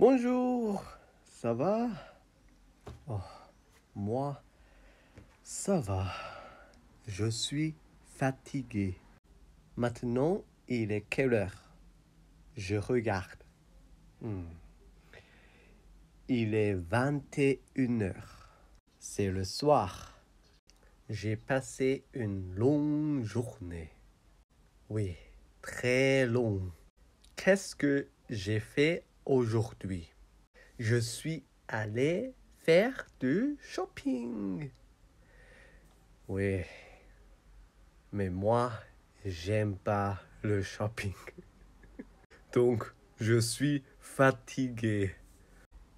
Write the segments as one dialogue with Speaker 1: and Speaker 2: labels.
Speaker 1: Bonjour, ça va oh, Moi, ça va. Je suis fatigué. Maintenant, il est quelle heure Je regarde. Hmm. Il est 21 h C'est le soir. J'ai passé une longue journée. Oui, très longue. Qu'est-ce que j'ai fait aujourd'hui. Je suis allé faire du shopping. Oui, mais moi, j'aime pas le shopping. Donc, je suis fatigué.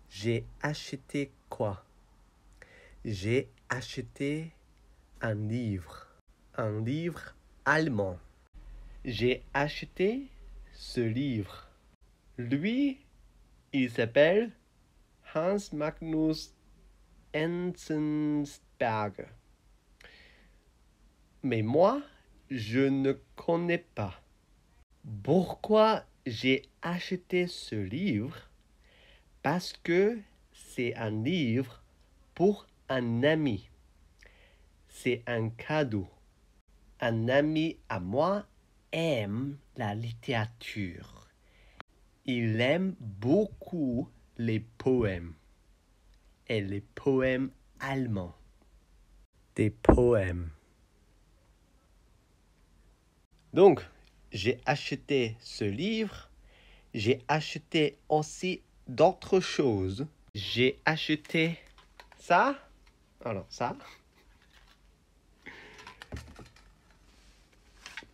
Speaker 1: J'ai acheté quoi J'ai acheté un livre. Un livre allemand. J'ai acheté ce livre. Lui il s'appelle Hans Magnus Enzensberger. Mais moi, je ne connais pas. Pourquoi j'ai acheté ce livre Parce que c'est un livre pour un ami. C'est un cadeau. Un ami à moi aime la littérature. Il aime beaucoup les poèmes et les poèmes allemands. Des poèmes. Donc, j'ai acheté ce livre. J'ai acheté aussi d'autres choses. J'ai acheté ça. Alors, ça.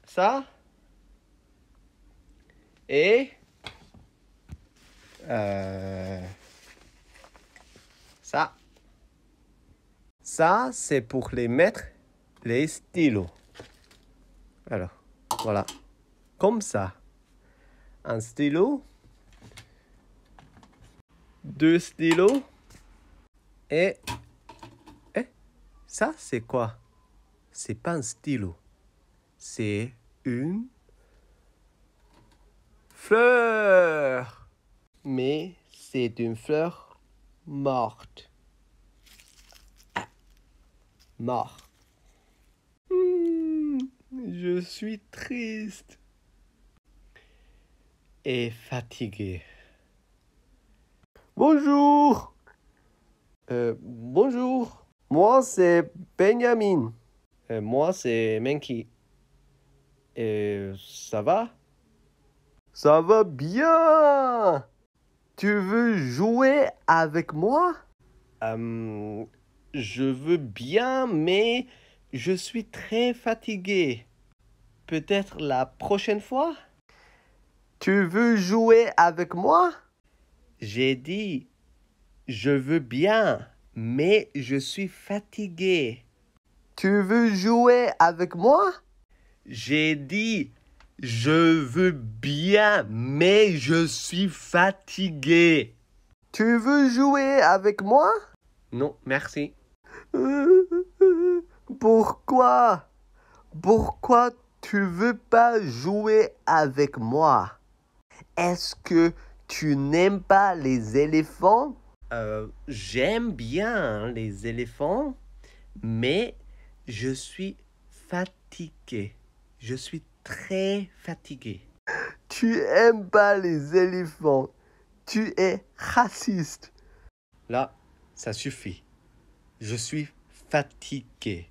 Speaker 1: Ça. Et euh, ça. Ça, c'est pour les mettre les stylos. Alors, voilà. Comme ça. Un stylo. Deux stylos. Et... Ça, c'est quoi C'est pas un stylo. C'est une fleur mais c'est une fleur morte. Ah. Mort. Hmm, je suis triste et fatigué. Bonjour. Euh, bonjour. Moi, c'est Benjamin. Euh, moi, c'est Menki. Et euh, ça va Ça va bien tu veux jouer avec moi euh, Je veux bien, mais je suis très fatigué. Peut-être la prochaine fois Tu veux jouer avec moi J'ai dit, je veux bien, mais je suis fatigué. Tu veux jouer avec moi J'ai dit, je veux bien, mais je suis fatigué. Tu veux jouer avec moi Non, merci. Pourquoi Pourquoi tu veux pas jouer avec moi Est-ce que tu n'aimes pas les éléphants euh, J'aime bien les éléphants, mais je suis fatigué. Je suis très fatigué. Tu aimes pas les éléphants. Tu es raciste. Là, ça suffit. Je suis fatigué.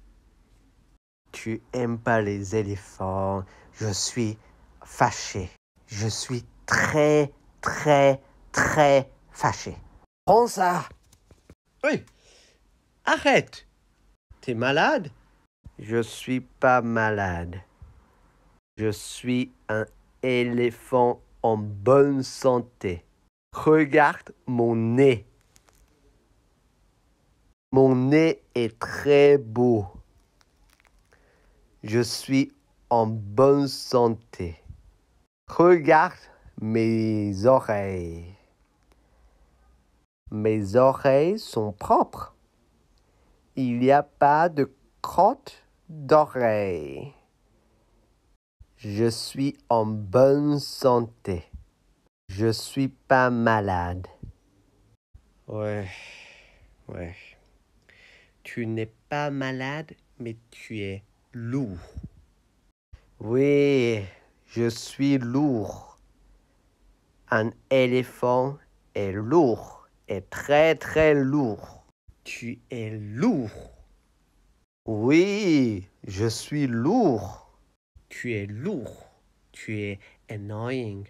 Speaker 1: Tu aimes pas les éléphants. Je suis fâché. Je suis très, très, très fâché. Prends ça. Oui. Arrête. T'es malade Je suis pas malade. Je suis un éléphant en bonne santé. Regarde mon nez. Mon nez est très beau. Je suis en bonne santé. Regarde mes oreilles. Mes oreilles sont propres. Il n'y a pas de crotte d'oreilles. Je suis en bonne santé. Je suis pas malade. Ouais, ouais. Tu n'es pas malade, mais tu es lourd. Oui, je suis lourd. Un éléphant est lourd, et très très lourd. Tu es lourd. Oui, je suis lourd tu es lourd, tu es annoying,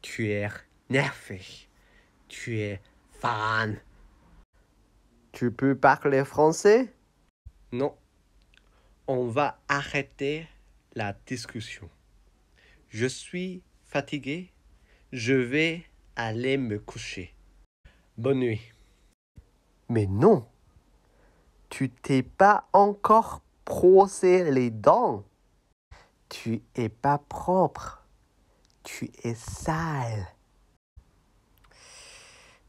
Speaker 1: tu es nerveux, tu es fan. Tu peux parler français Non. On va arrêter la discussion. Je suis fatigué. Je vais aller me coucher. Bonne nuit. Mais non. Tu t'es pas encore brossé les dents. Tu es pas propre. Tu es sale.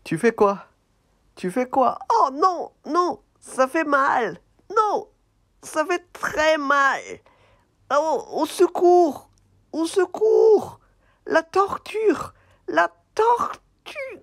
Speaker 1: Tu fais quoi Tu fais quoi Oh non, non, ça fait mal. Non, ça fait très mal. Oh, au secours, au secours. La torture, la torture.